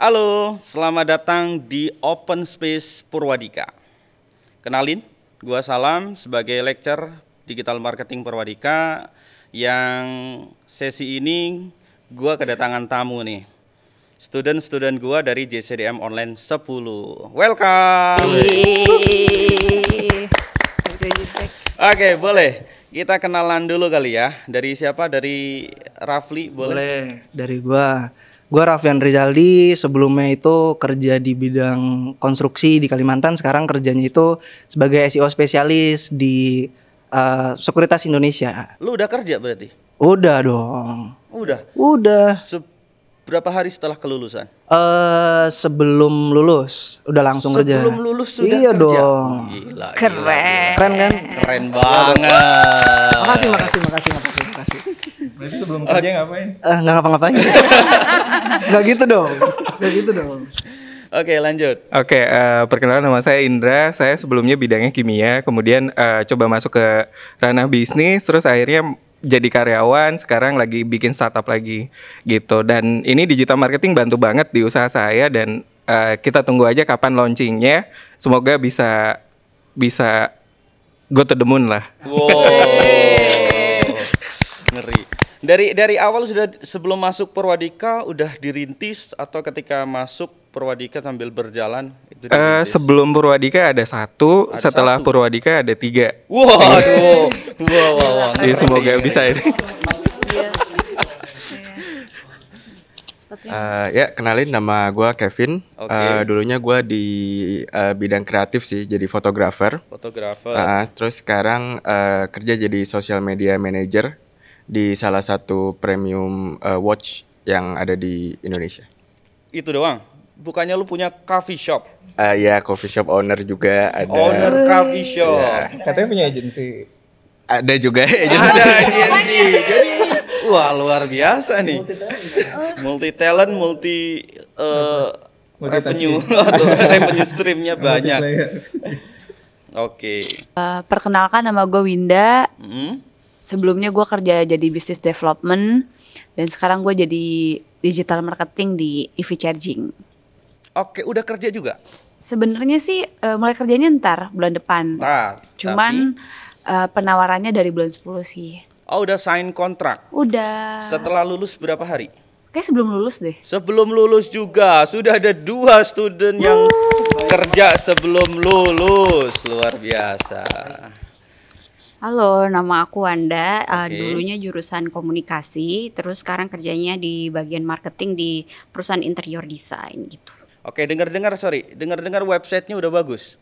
Halo, selamat datang di Open Space Purwadika. Kenalin, gua Salam sebagai lecturer Digital Marketing Purwadika yang sesi ini gua kedatangan tamu nih. Student-student gua dari JCDM Online 10. Welcome. Oke, okay, boleh. Kita kenalan dulu kali ya. Dari siapa? Dari Rafli boleh? Boleh. Dari gua. Gue Raffian Rizaldi, sebelumnya itu kerja di bidang konstruksi di Kalimantan, sekarang kerjanya itu sebagai SEO spesialis di uh, Sekuritas Indonesia. Lu udah kerja berarti? Udah dong. Udah. Udah. Berapa hari setelah kelulusan? Eh uh, sebelum lulus udah langsung sebelum kerja. Sebelum lulus sudah iya kerja. dong. Gila, Keren. Gila, Keren kan? Keren iya. banget. makasih, makasih, makasih, makasih, makasih. Berarti sebelum kerja ngapain? Eh uh, nggak ngapa-ngapain. nggak gitu dong. Nggak gitu dong. Oke okay, lanjut. Oke okay, uh, eh, perkenalan nama saya Indra. Saya sebelumnya bidangnya kimia, kemudian uh, coba masuk ke ranah bisnis, terus akhirnya jadi karyawan sekarang lagi bikin startup lagi gitu dan ini digital marketing bantu banget di usaha saya dan uh, kita tunggu aja kapan launchingnya semoga bisa bisa go to the moon lah wow ngeri dari dari awal sudah sebelum masuk Perwadika udah dirintis atau ketika masuk Perwadika sambil berjalan uh, sebelum Purwadika ada satu, ada setelah satu. Purwadika ada tiga. Wow, wow, wow, wow. Jadi semoga iya, bisa iya. ini. Uh, ya kenalin nama gue Kevin. Okay. Uh, eh, dulunya gue di uh, bidang kreatif sih, jadi fotografer. Fotografer. Uh, terus sekarang uh, kerja jadi social media manager di salah satu premium uh, watch yang ada di Indonesia. Itu doang. Bukannya lu punya coffee shop? uh, ya coffee shop owner juga ada owner coffee shop ya. katanya punya agensi ada juga agensi agensi jadi wah luar biasa nih multi talent eh, multi uh, revenue revenue streamnya banyak oke okay. uh, eh, perkenalkan nama gue Winda hmm? sebelumnya gue kerja jadi business development dan sekarang gue jadi digital marketing di EV charging Oke, udah kerja juga? Sebenarnya sih uh, mulai kerjanya ntar bulan depan. Ntar. Cuman tapi... uh, penawarannya dari bulan 10 sih. Oh, udah sign kontrak. Udah. Setelah lulus berapa hari? Kayak sebelum lulus deh. Sebelum lulus juga sudah ada dua student Wuh. yang kerja sebelum lulus. Luar biasa. Halo, nama aku Anda. Eh, okay. Uh, dulunya jurusan komunikasi, terus sekarang kerjanya di bagian marketing di perusahaan interior design gitu. Oke, dengar-dengar sorry, dengar-dengar websitenya udah bagus.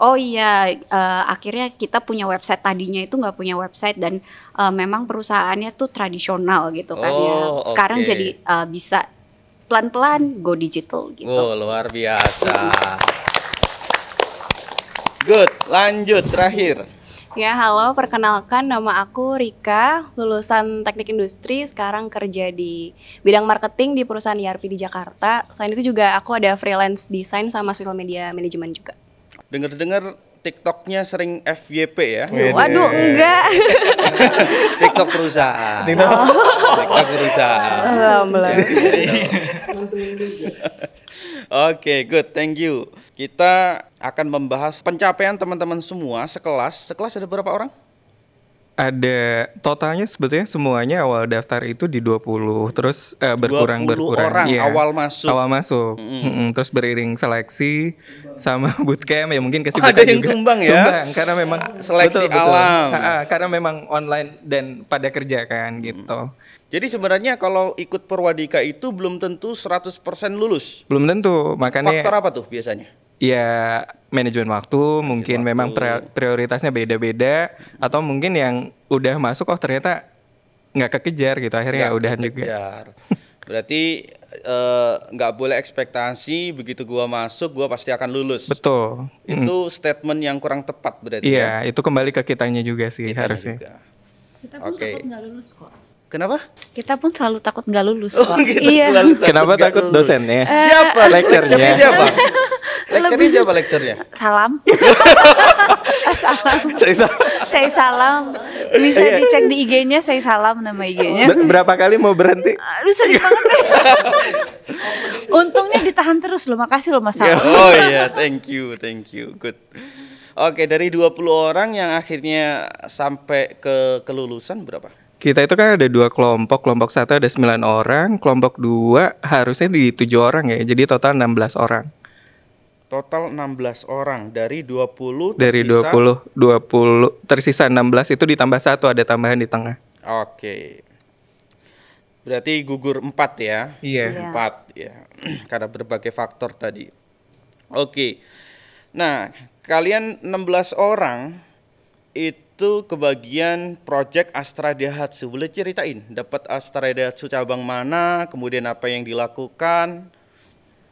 Oh iya, uh, akhirnya kita punya website tadinya itu nggak punya website dan uh, memang perusahaannya tuh tradisional gitu kan ya. Oh, Sekarang okay. jadi uh, bisa pelan-pelan go digital gitu. Oh luar biasa. Good, lanjut terakhir. Ya, halo. Perkenalkan, nama aku Rika, lulusan Teknik Industri, sekarang kerja di bidang marketing di perusahaan ERP di Jakarta. Selain itu juga aku ada freelance desain sama social media management juga. Dengar-dengar TikToknya sering FYP ya? Waduh, Waduh enggak. TikTok perusahaan. TikTok, TikTok perusahaan. Belum, Oke, okay, good. Thank you. Kita akan membahas pencapaian teman-teman semua sekelas. Sekelas ada berapa orang? Ada totalnya sebetulnya semuanya awal daftar itu di 20 terus uh, berkurang 20 berkurang orang ya, awal masuk. Awal masuk. Mm Mm terus beriring seleksi sama bootcamp ya mungkin kasih oh, ada yang juga. tumbang ya. Tumbang karena memang seleksi betul, alam. Ha -ha, karena memang online dan pada kerja kan gitu. Mm. Jadi sebenarnya kalau ikut perwadika itu belum tentu 100% lulus. Belum tentu, makanya Faktor apa tuh biasanya? Ya manajemen waktu, manajemen mungkin waktu. memang prioritasnya beda-beda atau mungkin yang udah masuk oh ternyata nggak kekejar gitu akhirnya gak udahan juga. Berarti eh, nggak uh, boleh ekspektasi begitu gua masuk gua pasti akan lulus. Betul. Itu mm. statement yang kurang tepat berarti. Iya, ya? itu kembali ke kitanya juga sih kitanya harusnya. Juga. Kita pun okay. takut gak lulus kok. Kenapa? Kita pun selalu takut nggak lulus Oh, kita gitu. iya. Selalu takut Kenapa takut lulus. dosennya? Uh, siapa lecturenya? siapa? Lecturenya siapa lecturenya? Salam. salam. Saya salam. Saya salam. Bisa iya. dicek di IG-nya saya salam nama IG-nya. Berapa kali mau berhenti? Aduh sering banget. Untungnya ditahan terus loh. Makasih loh Mas Salam. Oh iya, thank you, thank you. Good. Oke, dari 20 orang yang akhirnya sampai ke kelulusan berapa? kita itu kan ada dua kelompok kelompok satu ada sembilan orang kelompok dua harusnya di tujuh orang ya jadi total enam belas orang total enam belas orang dari dua puluh. dari dua puluh dua puluh tersisa enam belas itu ditambah satu ada tambahan di tengah oke berarti gugur empat ya iya yeah. Iya. 4 ya karena berbagai faktor tadi oke nah kalian enam belas orang itu itu kebagian project Astra Dehatsu. Boleh ceritain dapat Astra Dehatsu cabang mana, kemudian apa yang dilakukan?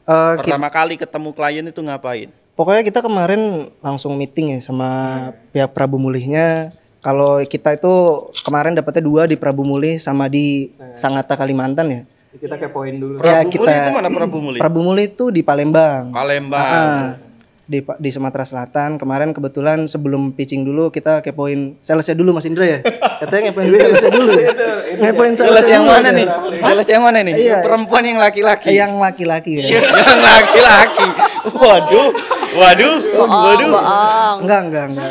Uh, Pertama kita, kali ketemu klien itu ngapain? Pokoknya kita kemarin langsung meeting ya sama hmm. pihak Prabu Mulihnya. Kalau kita itu kemarin dapatnya dua di Prabu Mulih sama di hmm. Sangatta Kalimantan ya. Kita kepoin dulu. Prabu ya, kita, Mulih itu mana Prabu Mulih? Prabu Mulih itu di Palembang. Palembang. Nah, di di Sumatera Selatan. Kemarin kebetulan sebelum pitching dulu kita kepoin salesnya dulu Mas Indra ya. Katanya ngepoin iya. salesnya dulu. Ya? ngepoin sales yang mana ya? nih? Sales yang mana nih? Iya. Perempuan yang laki-laki. Eh, yang laki-laki ya. Iya, yang laki-laki. Waduh. Waduh. Waduh. Enggak, enggak, enggak.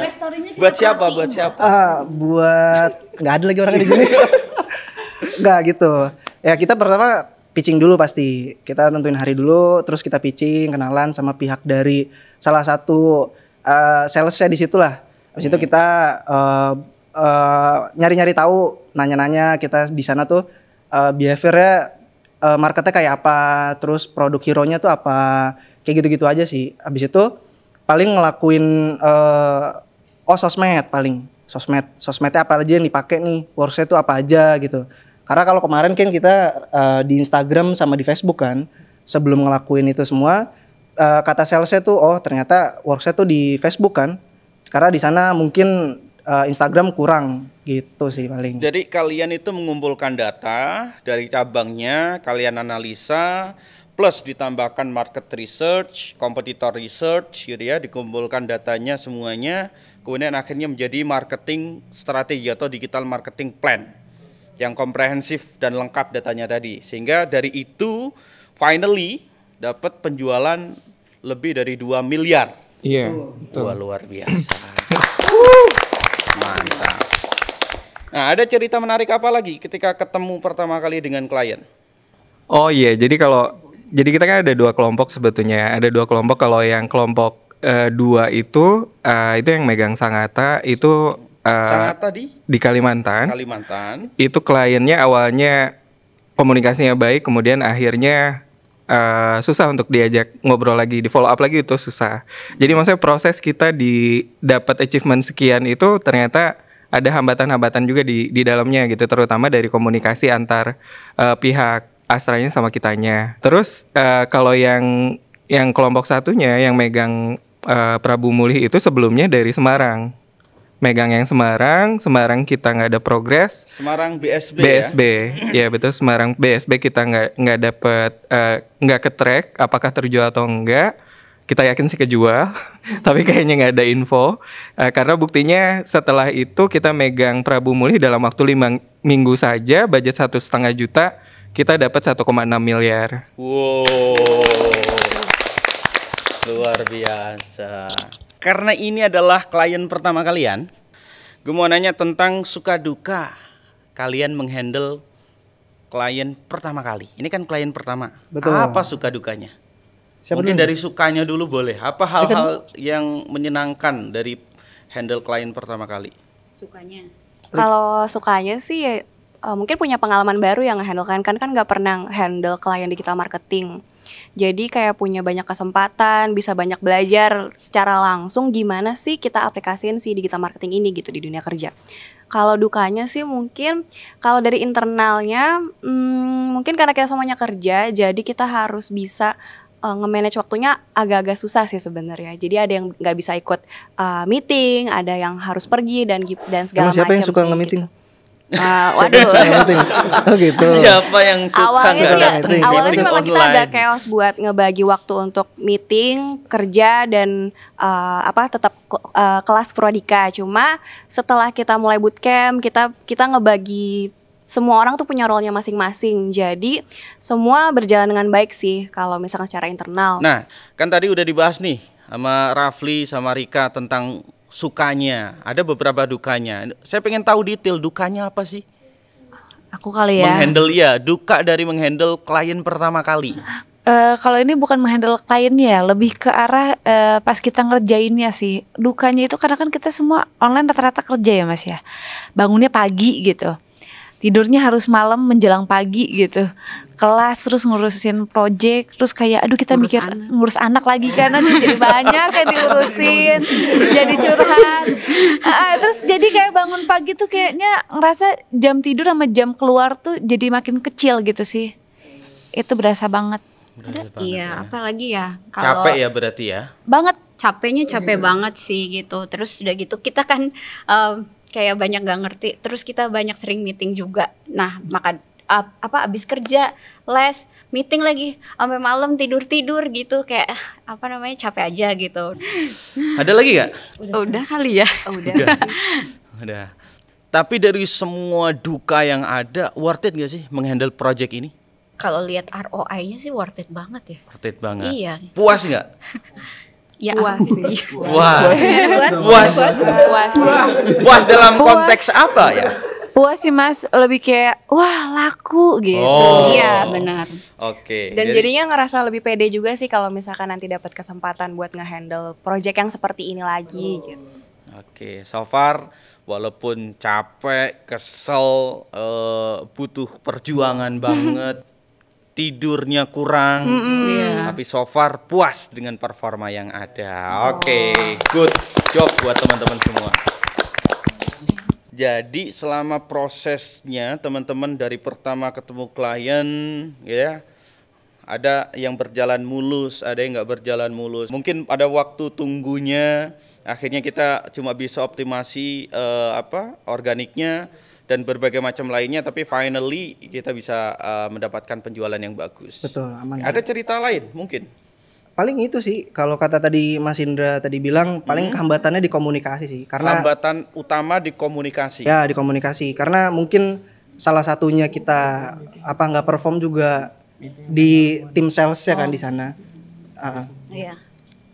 Buat siapa? Buat siapa? Ah, buat enggak ada lagi orang di sini. Enggak gitu. Ya kita pertama pitching dulu pasti. Kita tentuin hari dulu, terus kita pitching, kenalan sama pihak dari salah satu uh, salesnya di situlah. Habis hmm. itu kita uh, uh, nyari-nyari tahu, nanya-nanya kita di sana tuh uh, behaviornya uh, marketnya kayak apa, terus produk hero-nya tuh apa, kayak gitu-gitu aja sih. Habis itu paling ngelakuin uh, oh sosmed paling sosmed sosmednya apa aja yang dipakai nih workshop itu apa aja gitu karena kalau kemarin kan kita uh, di Instagram sama di Facebook kan sebelum ngelakuin itu semua uh, kata salesnya tuh oh ternyata saya tuh di Facebook kan karena di sana mungkin uh, Instagram kurang gitu sih paling. Jadi kalian itu mengumpulkan data dari cabangnya, kalian analisa plus ditambahkan market research, competitor research gitu ya, dikumpulkan datanya semuanya, kemudian akhirnya menjadi marketing strategi atau digital marketing plan yang komprehensif dan lengkap datanya tadi. Sehingga dari itu finally dapat penjualan lebih dari 2 miliar. Iya. Yeah, Wah, luar biasa. Mantap. Nah, ada cerita menarik apa lagi ketika ketemu pertama kali dengan klien? Oh iya, jadi kalau jadi kita kan ada dua kelompok sebetulnya. Ada dua kelompok kalau yang kelompok uh, dua itu uh, itu yang megang Sangata itu uh, Sangata di di Kalimantan. Kalimantan. Itu kliennya awalnya komunikasinya baik, kemudian akhirnya uh, susah untuk diajak ngobrol lagi, di follow up lagi itu susah. Jadi maksudnya proses kita di dapat achievement sekian itu ternyata ada hambatan-hambatan juga di di dalamnya gitu, terutama dari komunikasi antar uh, pihak asranya sama kitanya. Terus uh, kalau yang yang kelompok satunya yang megang uh, Prabu Mulih itu sebelumnya dari Semarang megang yang Semarang, Semarang kita nggak ada progres. Semarang BSB. BSB, ya, ya betul. Semarang BSB kita nggak nggak dapet eh, nggak uh, ke track. Apakah terjual atau enggak? Kita yakin sih kejual, tapi kayaknya nggak ada info. Uh, karena buktinya setelah itu kita megang Prabu Mulih dalam waktu lima minggu saja, budget satu setengah juta, kita dapat 1,6 miliar. Wow, luar biasa. Karena ini adalah klien pertama kalian, gue mau nanya tentang suka duka kalian menghandle klien pertama kali. Ini kan klien pertama. Betul. Apa suka dukanya? Siapa Mungkin dulu? dari sukanya dulu boleh. Apa hal-hal kan... yang menyenangkan dari handle klien pertama kali? Sukanya. Kalau sukanya sih ya, uh, mungkin punya pengalaman baru yang handle kan. kan kan nggak pernah handle klien digital marketing. Jadi kayak punya banyak kesempatan, bisa banyak belajar secara langsung gimana sih kita aplikasiin si digital marketing ini gitu di dunia kerja. Kalau dukanya sih mungkin kalau dari internalnya hmm, mungkin karena kita semuanya kerja, jadi kita harus bisa uh, nge-manage waktunya agak-agak susah sih sebenarnya. Jadi ada yang nggak bisa ikut uh, meeting, ada yang harus pergi dan dan segala macam. Siapa yang suka gitu. nge-meeting? Gitu Uh, waduh. oh gitu. Siapa yang suka awalnya sih, ya, meeting? Awalnya sih memang kita ada chaos buat ngebagi waktu untuk meeting, kerja dan uh, apa tetap uh, kelas prodika. Cuma setelah kita mulai bootcamp, kita kita ngebagi semua orang tuh punya role-nya masing-masing. Jadi semua berjalan dengan baik sih kalau misalkan secara internal. Nah, kan tadi udah dibahas nih sama Rafli sama Rika tentang sukanya, ada beberapa dukanya. Saya pengen tahu detail dukanya apa sih? Aku kali ya. Menghandle ya, duka dari menghandle klien pertama kali. Uh, kalau ini bukan menghandle kliennya, ya, lebih ke arah uh, pas kita ngerjainnya sih. Dukanya itu karena kan kita semua online rata-rata kerja ya mas ya. Bangunnya pagi gitu, tidurnya harus malam menjelang pagi gitu kelas terus ngurusin proyek terus kayak aduh kita ngurus mikir anak. ngurus anak lagi karena jadi banyak yang diurusin jadi curhat uh, terus jadi kayak bangun pagi tuh kayaknya ngerasa jam tidur sama jam keluar tuh jadi makin kecil gitu sih itu berasa banget iya, ya. apalagi ya kalau capek ya berarti ya. Banget capeknya capek hmm. banget sih gitu. Terus udah gitu kita kan um, kayak banyak gak ngerti. Terus kita banyak sering meeting juga. Nah, maka apa abis kerja les meeting lagi sampai malam tidur tidur gitu kayak ah, apa namanya capek aja gitu ada lagi gak? udah, udah kali ya oh, udah udah. tapi dari semua duka yang ada worth it gak sih menghandle project ini kalau lihat ROI-nya sih worth it banget ya worth it banget iya puas nggak Ya puas sih. Puas. Puas. Puas. Puas. Puas. Puas. Puas. Puas dalam konteks apa ya? puas sih mas lebih kayak wah laku gitu oh. iya benar oke okay. dan Jadi, jadinya ngerasa lebih pede juga sih kalau misalkan nanti dapat kesempatan buat ngehandle project yang seperti ini lagi oh. gitu oke okay. so far walaupun capek kesel uh, butuh perjuangan banget tidurnya kurang, mm -hmm. yeah. tapi so far puas dengan performa yang ada. Oke, okay, good job buat teman-teman semua. Jadi selama prosesnya teman-teman dari pertama ketemu klien ya ada yang berjalan mulus, ada yang nggak berjalan mulus. Mungkin ada waktu tunggunya, akhirnya kita cuma bisa optimasi uh, apa organiknya dan berbagai macam lainnya. Tapi finally kita bisa uh, mendapatkan penjualan yang bagus. Betul. Aman. Ada cerita lain mungkin? paling itu sih kalau kata tadi Mas Indra tadi bilang paling hmm. hambatannya di komunikasi sih karena hambatan utama di komunikasi ya di komunikasi karena mungkin salah satunya kita apa nggak perform juga di tim sales ya kan di sana uh,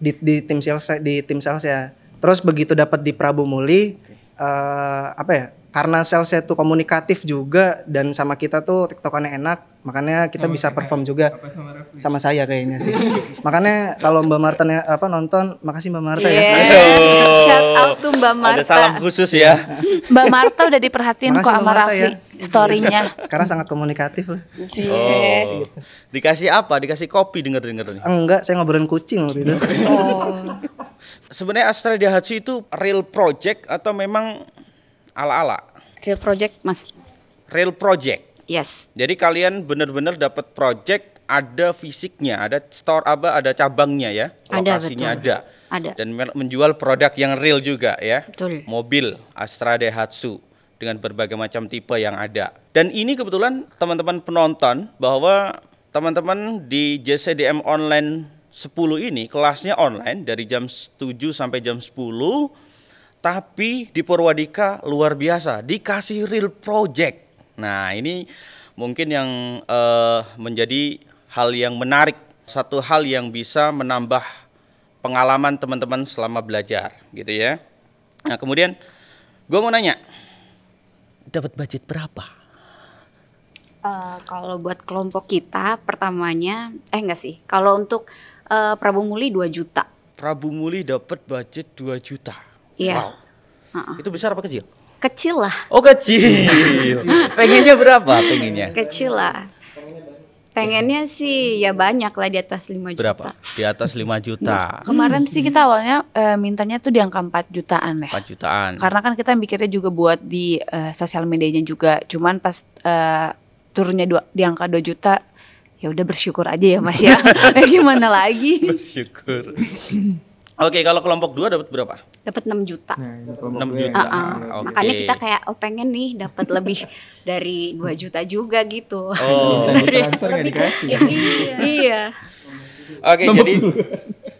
di di tim sales di tim sales ya terus begitu dapat di Prabu Muli uh, apa ya karena sales itu komunikatif juga dan sama kita tuh tiktokannya enak makanya kita sama bisa ya? perform juga sama, sama saya kayaknya sih makanya kalau Mbak Marta apa nonton makasih Mbak Marta yeah. ya iya. Aduh. shout out tuh Mbak Marta ada salam khusus ya Mbak Marta udah diperhatiin kok sama Raffi ya. storynya karena sangat komunikatif loh iya. oh. dikasih apa dikasih kopi denger denger nih enggak saya ngobrolin kucing waktu itu oh. sebenarnya Astra Dihatsu itu real project atau memang ala-ala real project mas real project Yes. Jadi kalian benar-benar dapat project ada fisiknya, ada store apa ada cabangnya ya. Lokasinya ada, betul. ada. Ada. Dan menjual produk yang real juga ya. Betul. Mobil Astra Daihatsu dengan berbagai macam tipe yang ada. Dan ini kebetulan teman-teman penonton bahwa teman-teman di JCDM online 10 ini kelasnya online dari jam 7 sampai jam 10 tapi di Purwadika luar biasa dikasih real project Nah, ini mungkin yang uh, menjadi hal yang menarik, satu hal yang bisa menambah pengalaman teman-teman selama belajar, gitu ya. Nah, kemudian gue mau nanya, dapat budget berapa? Uh, kalau buat kelompok kita pertamanya eh enggak sih. Kalau untuk uh, Prabu Muli 2 juta. Prabu Muli dapat budget 2 juta. Iya. Yeah. Wow. Uh -uh. Itu besar apa kecil? Kecil lah. Oh kecil. pengennya berapa pengennya? Kecil lah. Pengennya sih ya banyak lah di atas 5 juta. Berapa? Di atas 5 juta. Nah, hmm. Kemarin sih kita awalnya e, mintanya tuh di angka 4 jutaan ya. 4 jutaan. Karena kan kita mikirnya juga buat di e, sosial medianya juga. Cuman pas e, turunnya dua, di angka 2 juta ya udah bersyukur aja ya Mas ya. Gimana lagi? Bersyukur. Oke, kalau kelompok dua dapat berapa? Dapat enam juta. Nah, juta. Uh -uh. Nah, okay. Makanya kita kayak oh pengen nih dapat lebih dari dua juta juga gitu. Oh, dari transfer dikasih. iya. iya. Oke, jadi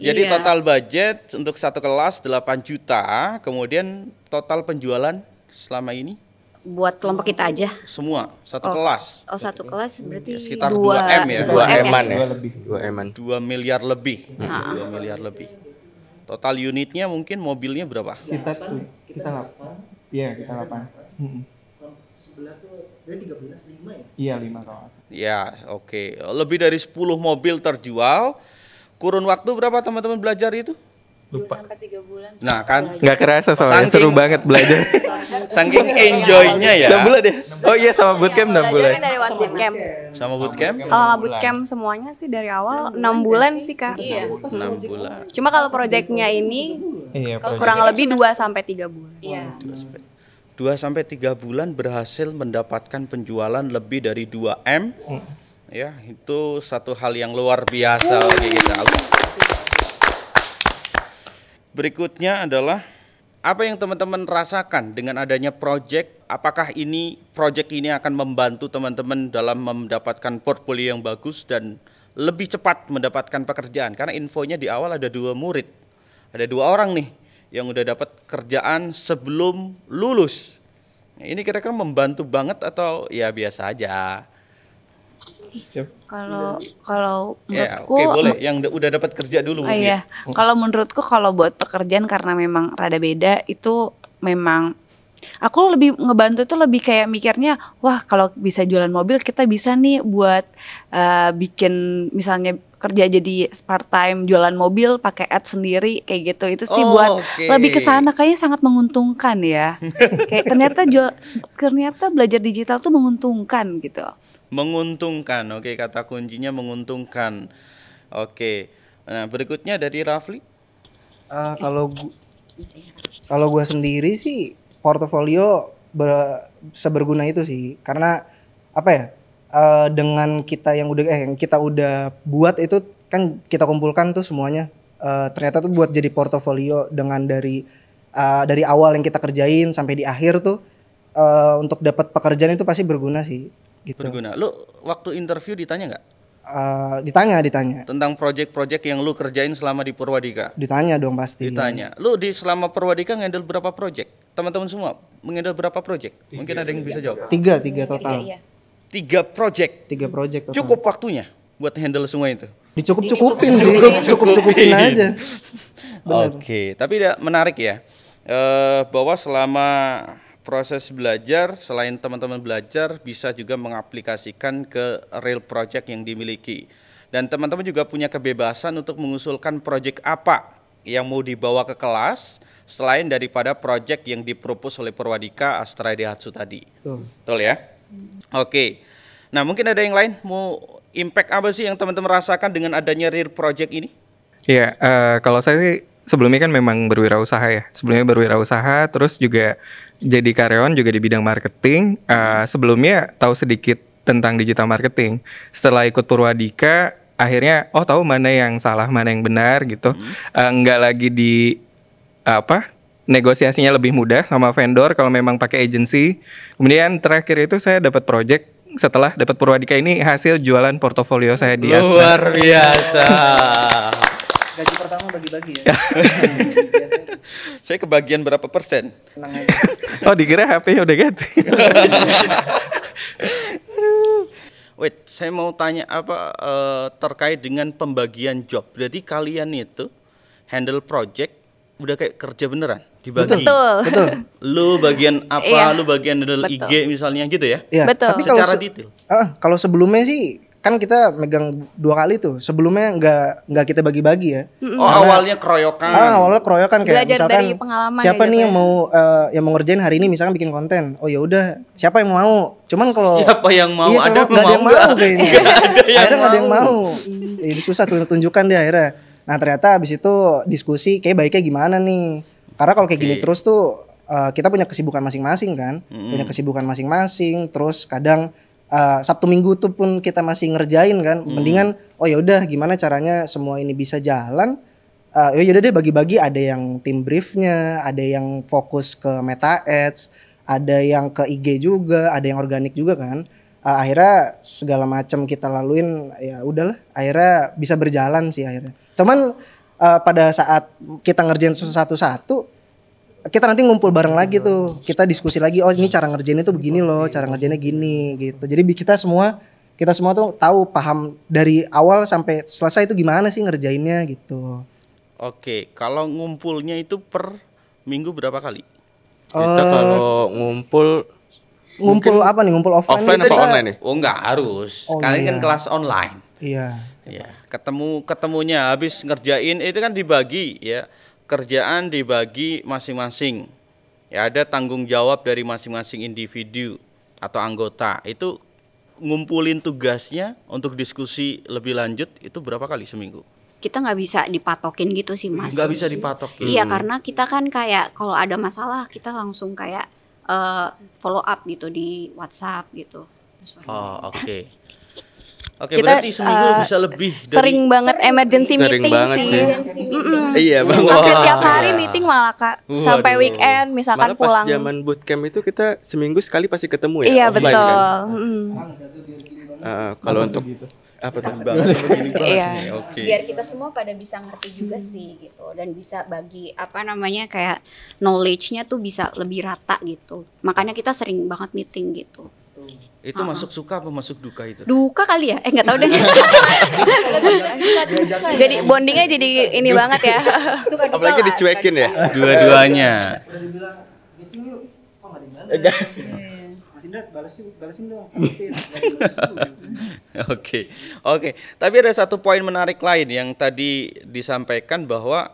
jadi iya. total budget untuk satu kelas delapan juta, kemudian total penjualan selama ini buat kelompok kita aja? Semua, satu oh. kelas. Oh, satu kelas berarti ya, sekitar 2, 2 M ya. dua M, ya. 2 M ya. 2 lebih. 2 M. 2 miliar lebih. Hmm. miliar lebih. Total unitnya mungkin mobilnya berapa? Iya, kan? Kita kita delapan. Iya, kita iya, delapan. Kan? Sebelah tuh tiga belas lima ya? Iya, lima kalau Ya, oke. Okay. Lebih dari 10 mobil terjual. Kurun waktu berapa teman-teman belajar itu? lupa bulan nah kan nggak kerasa soalnya seru banget belajar saking enjoynya ya enam bulan ya oh iya sama iya, bootcamp enam bulan kan bootcamp sama bootcamp kalau bootcamp semuanya sih dari awal enam bulan sih kak iya enam bulan cuma kalau proyeknya ini iya, project. kurang lebih dua sampai tiga bulan iya. dua sampai tiga bulan berhasil mendapatkan penjualan lebih dari 2 m hmm. ya itu satu hal yang luar biasa bagi kita Berikutnya adalah apa yang teman-teman rasakan dengan adanya project? Apakah ini project ini akan membantu teman-teman dalam mendapatkan portfolio yang bagus dan lebih cepat mendapatkan pekerjaan? Karena infonya di awal ada dua murid, ada dua orang nih yang udah dapat kerjaan sebelum lulus. Ini kira-kira membantu banget atau ya biasa aja? Kalau kalau ya, menurutku ya, okay, boleh yang udah dapat kerja dulu. Oh, iya. Hmm. Kalau menurutku kalau buat pekerjaan karena memang rada beda itu memang aku lebih ngebantu itu lebih kayak mikirnya wah kalau bisa jualan mobil kita bisa nih buat uh, bikin misalnya kerja jadi part time jualan mobil pakai ad sendiri kayak gitu itu sih oh, buat okay. lebih ke sana kayaknya sangat menguntungkan ya kayak ternyata jual ternyata belajar digital tuh menguntungkan gitu menguntungkan. Oke, kata kuncinya menguntungkan. Oke. Nah, berikutnya dari Rafli. Uh, kalau gua, kalau gue sendiri sih portofolio ber, seberguna itu sih karena apa ya uh, dengan kita yang udah eh yang kita udah buat itu kan kita kumpulkan tuh semuanya uh, ternyata tuh buat jadi portofolio dengan dari uh, dari awal yang kita kerjain sampai di akhir tuh uh, untuk dapat pekerjaan itu pasti berguna sih gitu. Berguna. Lu waktu interview ditanya nggak? Uh, ditanya, ditanya. Tentang proyek-proyek yang lu kerjain selama di Purwadika. Ditanya dong pasti. Ditanya. Lu di selama Purwadika ngendel berapa proyek? Teman-teman semua mengendal berapa proyek? Mungkin ada yang bisa jawab. Tiga, tiga total. Iya. Tiga, proyek. Tiga proyek Cukup waktunya buat handle semua itu. Dicukup-cukupin sih. Cukup-cukupin aja. Oke, okay. tapi ya, menarik ya. Uh, bahwa selama proses belajar selain teman-teman belajar bisa juga mengaplikasikan ke real project yang dimiliki. Dan teman-teman juga punya kebebasan untuk mengusulkan project apa yang mau dibawa ke kelas selain daripada project yang dipropos oleh Perwadika Astra Dehatsu tadi. Betul, Betul ya? Oke. Nah, mungkin ada yang lain mau impact apa sih yang teman-teman rasakan dengan adanya real project ini? Ya yeah, uh, kalau saya sih sebelumnya kan memang berwirausaha ya. Sebelumnya berwirausaha, terus juga jadi karyawan juga di bidang marketing. Uh, sebelumnya tahu sedikit tentang digital marketing. Setelah ikut Purwadika, akhirnya oh tahu mana yang salah, mana yang benar gitu. Hmm. Uh, nggak lagi di apa negosiasinya lebih mudah sama vendor kalau memang pakai agency. Kemudian terakhir itu saya dapat project setelah dapat Purwadika ini hasil jualan portofolio saya di Luar Asna. biasa. Gaji pertama bagi-bagi ya. Saya kebagian berapa persen? oh dikira HP-nya udah ganti. Wait, saya mau tanya apa uh, terkait dengan pembagian job. Berarti kalian itu handle project udah kayak kerja beneran dibagi. Betul. Betul. Lu bagian apa? Iya. Lu bagian handle IG misalnya gitu ya? Iya. Betul. Tapi kalau secara detail. Uh, kalau sebelumnya sih kan kita megang dua kali tuh sebelumnya nggak nggak kita bagi-bagi ya mm -hmm. oh awalnya keroyokan ah awalnya keroyokan kayak Belajar misalkan siapa ya nih gitu yang ya. mau uh, yang mau ngerjain hari ini misalkan bikin konten oh ya udah siapa yang mau cuman kalau siapa yang mau iya, ada, gak ada yang mau kayaknya akhirnya nggak ada yang mau itu susah tuh tunjukkan deh akhirnya nah ternyata abis itu diskusi kayak baiknya gimana nih karena kalau kayak okay. gini terus tuh uh, kita punya kesibukan masing-masing kan mm -hmm. punya kesibukan masing-masing terus kadang uh, Sabtu Minggu tuh pun kita masih ngerjain kan. Hmm. Mendingan oh ya udah gimana caranya semua ini bisa jalan. Uh, ya udah deh bagi-bagi ada yang tim briefnya, ada yang fokus ke meta ads, ada yang ke IG juga, ada yang organik juga kan. Uh, akhirnya segala macam kita laluin ya udahlah akhirnya bisa berjalan sih akhirnya. Cuman uh, pada saat kita ngerjain satu-satu kita nanti ngumpul bareng lagi iya, tuh iya. kita diskusi lagi oh ini cara ngerjainnya tuh begini loh iya, cara ngerjainnya gini gitu jadi kita semua kita semua tuh tahu paham dari awal sampai selesai itu gimana sih ngerjainnya gitu oke kalau ngumpulnya itu per minggu berapa kali uh, kalau ngumpul ngumpul apa nih ngumpul offline offline gitu apa kita... online nih ya? oh nggak harus oh, kalian kan iya. kan kelas online iya iya ketemu ketemunya habis ngerjain itu kan dibagi ya kerjaan dibagi masing-masing. Ya ada tanggung jawab dari masing-masing individu atau anggota. Itu ngumpulin tugasnya untuk diskusi lebih lanjut itu berapa kali seminggu? kita nggak bisa dipatokin gitu sih mas nggak bisa dipatokin iya hmm. karena kita kan kayak kalau ada masalah kita langsung kayak uh, follow up gitu di WhatsApp gitu oh oke okay. Oke, kita berarti seminggu uh, bisa lebih dari sering banget emergency sering meeting banget sih. sih. Mm -mm. Iya, Bang. Wow. tiap hari meeting malah Kak, Waduh. sampai weekend misalkan malah pulang. Pas zaman bootcamp itu kita seminggu sekali pasti ketemu ya. Iya, betul. Kan? Mm. Uh, kalau untuk apa tuh bang? Iya. Oke. Biar kita semua pada bisa ngerti juga sih gitu dan bisa bagi apa namanya kayak knowledge-nya tuh bisa lebih rata gitu. Makanya kita sering banget meeting gitu. Itu uh-huh. masuk suka apa masuk duka itu? Duka kali ya? Eh nggak tahu deh. jadi bondingnya jadi ini banget ya. Suka duka Apalagi dicuekin ya iya. dua-duanya. Iya. Oke. Oke, tapi ada satu poin menarik lain yang tadi disampaikan bahwa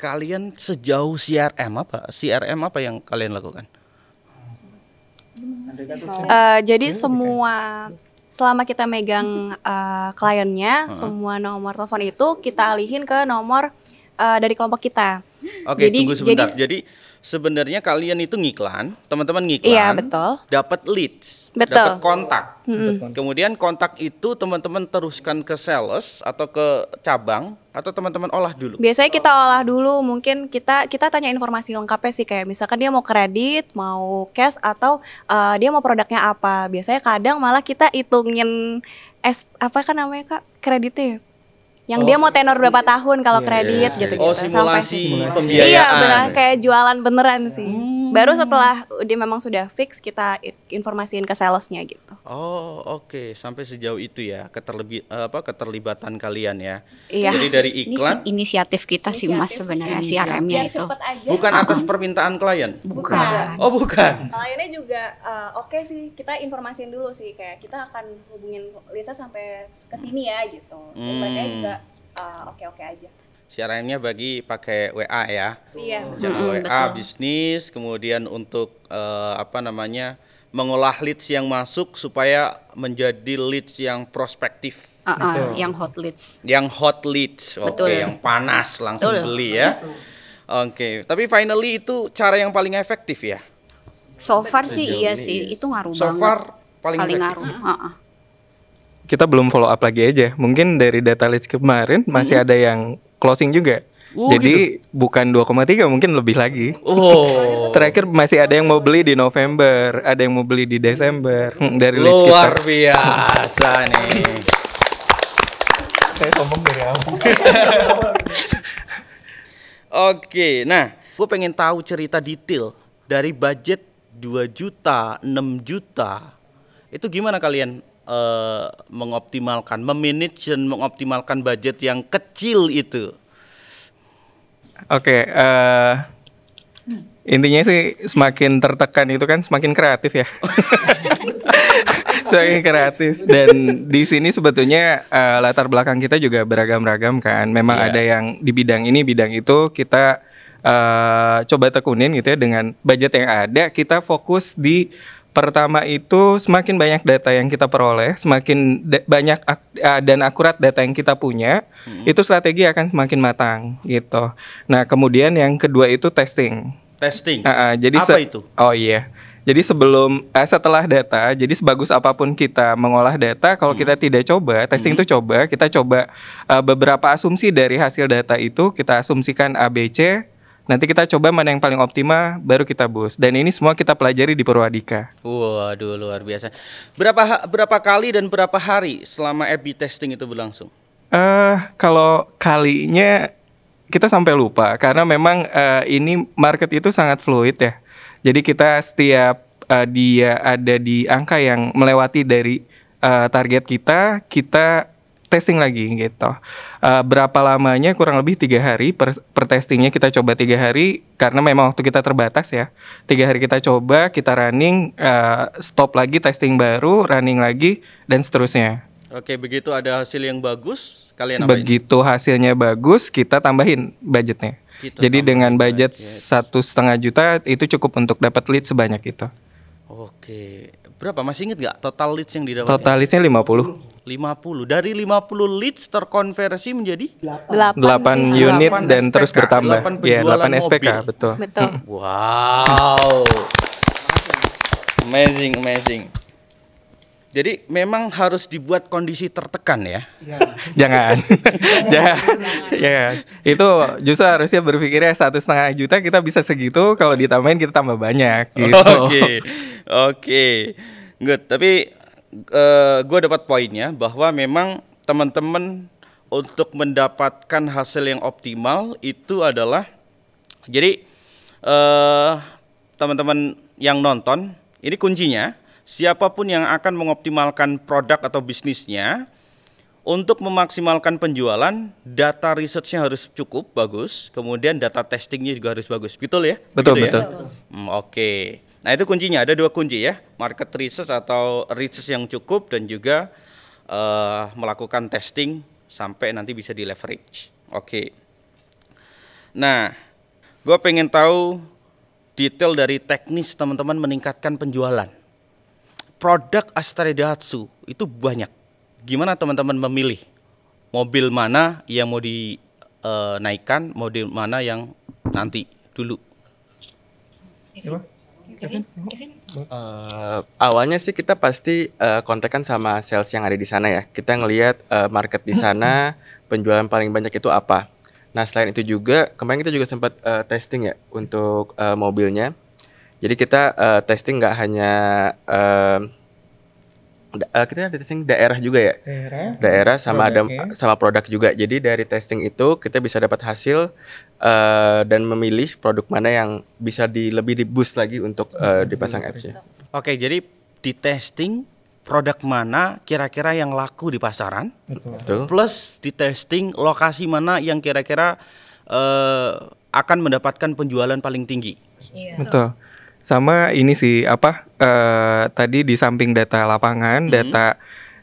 kalian sejauh CRM apa? CRM apa yang kalian lakukan? Uh, jadi semua selama kita megang uh, kliennya, uh -huh. semua nomor telepon itu kita alihin ke nomor uh, dari kelompok kita. Oke, okay, tunggu sebentar. Jadi, jadi sebenarnya kalian itu ngiklan, teman-teman ngiklan, iya, betul. dapat leads, dapat kontak. Hmm. Kemudian kontak itu teman-teman teruskan ke sales atau ke cabang atau teman-teman olah dulu. Biasanya kita olah dulu, mungkin kita kita tanya informasi lengkapnya sih kayak misalkan dia mau kredit, mau cash atau uh, dia mau produknya apa. Biasanya kadang malah kita hitungin es apa kan namanya Kak? kreditnya ya? yang oh. dia mau tenor berapa tahun kalau yeah, iya, kredit yeah. gitu-gitu. Oh, simulasi Sampai, Iya, benar kayak jualan beneran sih. Hmm. Baru setelah dia memang sudah fix kita informasiin ke salesnya gitu. Oh, oke. Okay. Sampai sejauh itu ya keterlebih eh, apa keterlibatan kalian ya. Iya. Jadi dari iklan ini inisiatif kita sih Mas sebenarnya rm nya iya, itu. Bukan atas uh permintaan klien. Bukan. bukan. Oh, bukan. Kliennya juga uh, oke okay sih. Kita informasiin dulu sih kayak kita akan hubungin Lita sampai ke sini ya gitu. Hmm. juga Ah, oke-oke uh, okay -okay aja. CRM-nya bagi pakai WA ya. Iya. Jalur hmm, WA betul. bisnis, kemudian untuk uh, apa namanya mengolah leads yang masuk supaya menjadi leads yang prospektif. Uh, uh, yang hot leads. Yang hot leads, oke, okay, yang panas langsung betul. beli ya. Oke, okay. tapi finally itu cara yang paling efektif ya. So far sih iya sih, iya. itu ngaruh so banget. So far paling, paling ngaruh. Uh, uh kita belum follow up lagi aja. Mungkin dari data list kemarin masih hmm. ada yang closing juga. Oh, Jadi gitu. bukan 2,3 mungkin lebih lagi. Oh. Terakhir masih ada yang mau beli di November, ada yang mau beli di Desember hmm, dari Luar kita. biasa nih. Saya sombong dari Oke, nah gue pengen tahu cerita detail dari budget 2 juta, 6 juta. Itu gimana kalian Eh, mengoptimalkan, memanage dan mengoptimalkan budget yang kecil itu? Oke, okay, uh, eh, intinya sih semakin tertekan itu kan semakin kreatif ya. semakin kreatif dan di sini sebetulnya uh, latar belakang kita juga beragam-ragam kan. Memang yeah. ada yang di bidang ini, bidang itu kita uh, coba tekunin gitu ya dengan budget yang ada kita fokus di Pertama itu semakin banyak data yang kita peroleh, semakin banyak ak eh, dan akurat data yang kita punya, hmm. itu strategi akan semakin matang gitu. Nah, kemudian yang kedua itu testing. Testing. Uh, uh, jadi apa itu? Oh iya. Jadi sebelum eh, setelah data, jadi sebagus apapun kita mengolah data, kalau hmm. kita tidak coba, testing hmm. itu coba, kita coba uh, beberapa asumsi dari hasil data itu, kita asumsikan ABC, Nanti kita coba mana yang paling optimal baru kita bus. Dan ini semua kita pelajari di Purwadika. Waduh luar biasa. Berapa berapa kali dan berapa hari selama AB testing itu berlangsung? Eh uh, kalau kalinya kita sampai lupa karena memang uh, ini market itu sangat fluid ya. Jadi kita setiap uh, dia ada di angka yang melewati dari uh, target kita, kita testing lagi gitu. Uh, berapa lamanya? Kurang lebih tiga hari per, per testingnya kita coba tiga hari karena memang waktu kita terbatas ya. Tiga hari kita coba, kita running, uh, stop lagi testing baru, running lagi dan seterusnya. Oke, begitu ada hasil yang bagus, kalian apa? Begitu hasilnya bagus, kita tambahin budgetnya. Kita Jadi dengan budget satu setengah juta itu cukup untuk dapat lead sebanyak itu. Oke, berapa masih inget gak total leads yang didapat? Total leadsnya 50 50. Dari 50 leads terkonversi menjadi 8, 8, 8 unit 8 dan SPK, terus bertambah. 8 ya, 8 SPK, mobil. betul. Betul. Hmm. Wow. amazing, amazing. Jadi memang harus dibuat kondisi tertekan ya. ya. jangan, jangan, ya. Itu justru harusnya berpikirnya satu setengah juta kita bisa segitu. Kalau ditambahin kita tambah banyak. Gitu. Oke, okay. oke, okay. good. Tapi uh, eh, gue dapat poinnya bahwa memang teman-teman untuk mendapatkan hasil yang optimal itu adalah jadi uh, teman-teman yang nonton ini kuncinya siapapun yang akan mengoptimalkan produk atau bisnisnya untuk memaksimalkan penjualan, data researchnya harus cukup bagus, kemudian data testingnya juga harus bagus, betul ya? Betul, betul. Gitu ya? betul. Hmm, Oke. Okay. Nah itu kuncinya ada dua kunci ya, market research atau research yang cukup dan juga uh, melakukan testing sampai nanti bisa di leverage. Oke. Okay. Nah, gue pengen tahu detail dari teknis teman-teman meningkatkan penjualan. Produk Astrea Datsu itu banyak. Gimana teman-teman memilih mobil mana yang mau dinaikkan, eh, uh, model mana yang nanti dulu? Coba. Kevin? Kevin? Uh, awalnya sih kita pasti uh, kontekan sama sales yang ada di sana ya. Kita ngelihat uh, market di sana, penjualan paling banyak itu apa. Nah selain itu juga kemarin kita juga sempat uh, testing ya untuk uh, mobilnya. Jadi kita uh, testing nggak hanya uh, da eh, kita ada testing daerah juga ya. Daerah. Daerah sama produk, ada ya. sama produk juga. Jadi dari testing itu kita bisa dapat hasil uh, dan memilih produk mana yang bisa di lebih di boost lagi untuk uh, dipasang ads-nya. Oke, jadi di testing produk mana kira-kira yang laku di pasaran. Betul. Plus di testing lokasi mana yang kira-kira uh, akan mendapatkan penjualan paling tinggi. Iya. Betul sama ini sih apa uh, tadi di samping data lapangan, -hmm. data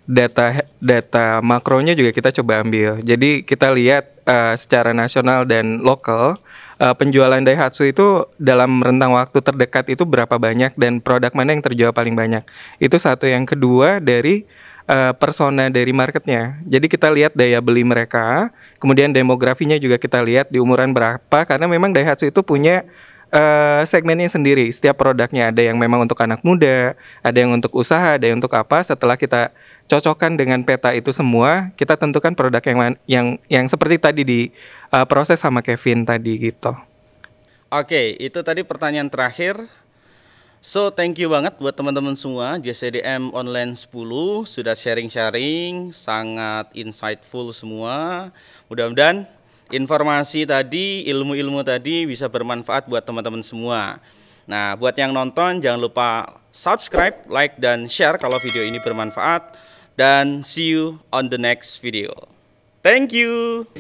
data data makronya juga kita coba ambil. Jadi kita lihat uh, secara nasional dan lokal uh, penjualan Daihatsu itu dalam rentang waktu terdekat itu berapa banyak dan produk mana yang terjual paling banyak. Itu satu yang kedua dari uh, persona dari marketnya. Jadi kita lihat daya beli mereka, kemudian demografinya juga kita lihat di umuran berapa karena memang Daihatsu itu punya uh, segmennya sendiri. Setiap produknya ada yang memang untuk anak muda, ada yang untuk usaha, ada yang untuk apa. Setelah kita cocokkan dengan peta itu semua, kita tentukan produk yang yang yang seperti tadi di uh, proses sama Kevin tadi gitu. Oke, itu tadi pertanyaan terakhir. So, thank you banget buat teman-teman semua JCDM Online 10 sudah sharing-sharing, sangat insightful semua. Mudah-mudahan informasi tadi, ilmu-ilmu tadi bisa bermanfaat buat teman-teman semua. Nah, buat yang nonton jangan lupa subscribe, like dan share kalau video ini bermanfaat dan see you on the next video. Thank you.